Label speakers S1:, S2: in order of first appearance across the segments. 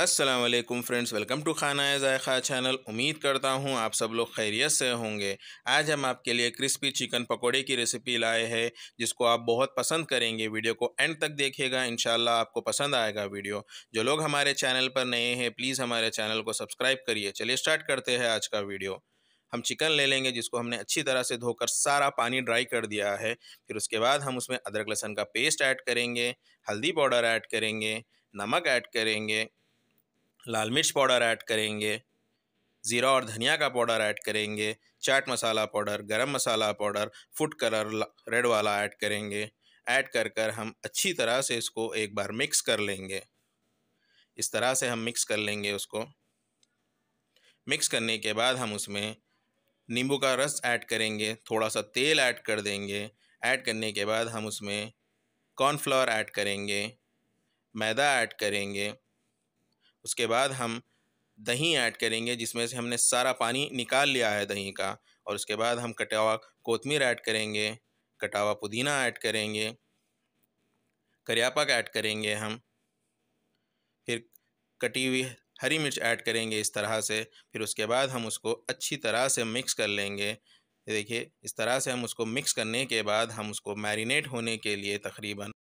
S1: Aslam friends welcome to खाना जायका channel उम्मीद करता हूँ आप सब लोग खैरियत से होंगे आज हम आपके लिए क्रिस्पी चिकन पकोड़े की रेसिपी लाए हैं जिसको आप बहुत पसंद करेंगे वीडियो को एंड तक देखिएगा इन आपको पसंद आएगा वीडियो जो लोग हमारे चैनल पर नए हैं प्लीज़ हमारे चैनल को सब्सक्राइब करिए चलिए स्टार्ट करते हैं आज का वीडियो हम चिकन ले लेंगे जिसको हमने अच्छी तरह से धोकर सारा पानी ड्राई कर दिया है फिर उसके बाद हम उसमें अदरक लहसन का पेस्ट ऐड करेंगे हल्दी पाउडर ऐड करेंगे नमक ऐड करेंगे लाल मिर्च पाउडर ऐड करेंगे ज़ीरा और धनिया का पाउडर ऐड करेंगे चाट masala powder garam masala powder food colour red वाला ऐड करेंगे ऐड कर कर हम अच्छी तरह से इसको एक बार मिक्स कर लेंगे इस तरह से हम मिक्स कर लेंगे उसको मिक्स करने के बाद हम उसमें नींबू का रस ऐड करेंगे थोड़ा सा तेल ऐड कर देंगे ऐड करने के बाद हम उसमें कॉर्नफ्लावर ऐड करेंगे मैदा ऐड करेंगे उसके बाद हम दही ऐड करेंगे जिसमें से हमने सारा पानी निकाल लिया है दही का और उसके बाद हम कटावा कोतमीर ऐड करेंगे कटावा पुदीना ऐड करेंगे करियापक ऐड करेंगे हम फिर कटी हुई हरी मिर्च ऐड करेंगे इस तरह से फिर उसके बाद हम उसको अच्छी तरह से मिक्स कर लेंगे देखिए इस तरह से हम उसको मिक्स करने के बाद हम उसको मैरिनेट होने के लिए तकरीबन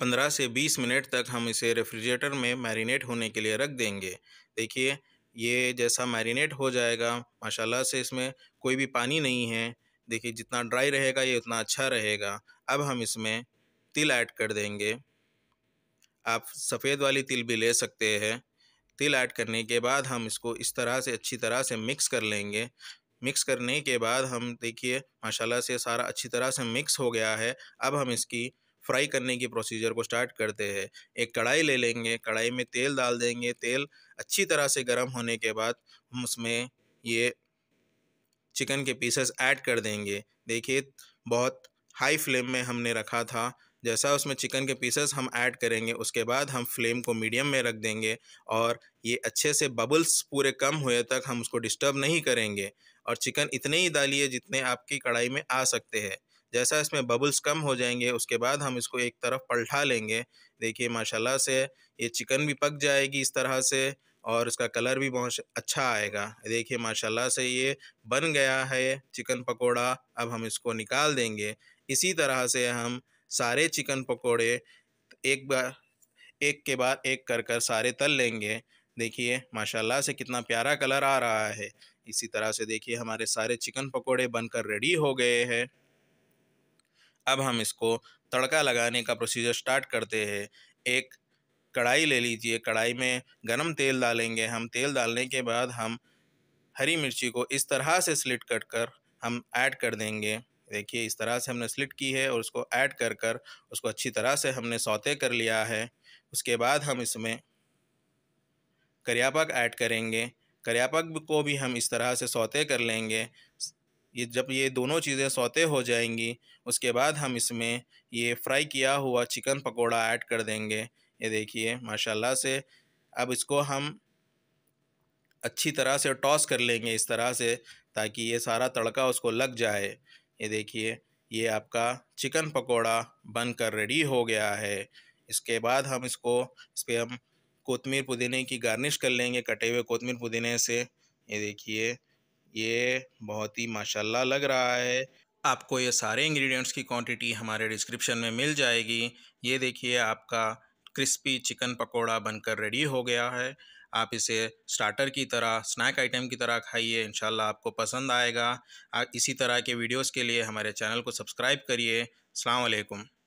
S1: पंद्रह से बीस मिनट तक हम इसे रेफ्रिजरेटर में मैरिनेट होने के लिए रख देंगे देखिए ये जैसा मैरिनेट हो जाएगा माशाल्लाह से इसमें कोई भी पानी नहीं है देखिए जितना ड्राई रहेगा ये उतना अच्छा रहेगा अब हम इसमें तिल ऐड कर देंगे आप सफ़ेद वाली तिल भी ले सकते हैं तिल ऐड करने के बाद हम इसको इस तरह से अच्छी तरह से मिक्स कर लेंगे मिक्स करने के बाद हम देखिए माशाल्लाह से सारा अच्छी तरह से मिक्स हो गया है अब हम इसकी फ्राई करने की प्रोसीजर को स्टार्ट करते हैं एक कढ़ाई ले लेंगे कढ़ाई में तेल डाल देंगे तेल अच्छी तरह से गर्म होने के बाद हम उसमें ये चिकन के पीसेस ऐड कर देंगे देखिए बहुत हाई फ्लेम में हमने रखा था जैसा उसमें चिकन के पीसेस हम ऐड करेंगे उसके बाद हम फ्लेम को मीडियम में रख देंगे और ये अच्छे से बबल्स पूरे कम हुए तक हम उसको डिस्टर्ब नहीं करेंगे और चिकन इतने ही डालिए जितने आपकी कढ़ाई में आ सकते हैं जैसा इसमें बबल्स कम हो जाएंगे उसके बाद हम इसको एक तरफ पलटा लेंगे देखिए माशाल्लाह से ये चिकन भी पक जाएगी इस तरह से और इसका कलर भी बहुत अच्छा आएगा देखिए माशाल्लाह से ये बन गया है चिकन पकोड़ा अब हम इसको निकाल देंगे इसी तरह से हम सारे चिकन पकोड़े एक बार एक के बाद एक कर कर सारे तल लेंगे देखिए माशाल्लाह से कितना प्यारा कलर आ रहा है इसी तरह से देखिए हमारे सारे चिकन पकोड़े बनकर रेडी हो गए हैं अब हम इसको तड़का लगाने का प्रोसीजर स्टार्ट करते हैं एक कढ़ाई ले लीजिए कढ़ाई में गरम तेल डालेंगे हम तेल डालने के बाद हम हरी मिर्ची को इस तरह से स्लिट कट कर हम ऐड कर देंगे देखिए इस तरह से हमने स्लिट की है और उसको ऐड कर कर उसको अच्छी तरह से हमने सौते कर लिया है उसके बाद हम इसमें करियापक ऐड करेंगे करियापक को भी हम इस तरह से सौते कर लेंगे ये जब ये दोनों चीज़ें सौते हो जाएंगी उसके बाद हम इसमें ये फ्राई किया हुआ चिकन पकोड़ा ऐड कर देंगे ये देखिए माशाल्लाह से अब इसको हम अच्छी तरह से टॉस कर लेंगे इस तरह से ताकि ये सारा तड़का उसको लग जाए ये देखिए ये आपका चिकन पकोड़ा बनकर रेडी हो गया है इसके बाद हम इसको इस पर हम कोतमीर पुदीने की गार्निश कर लेंगे कटे हुए कोतमीर पुदीने से ये देखिए ये बहुत ही माशाल्लाह लग रहा है आपको ये सारे इंग्रेडिएंट्स की क्वांटिटी हमारे डिस्क्रिप्शन में मिल जाएगी ये देखिए आपका क्रिस्पी चिकन पकोड़ा बनकर रेडी हो गया है आप इसे स्टार्टर की तरह स्नैक आइटम की तरह खाइए इनशाला आपको पसंद आएगा इसी तरह के वीडियोस के लिए हमारे चैनल को सब्सक्राइब करिए अलैक्म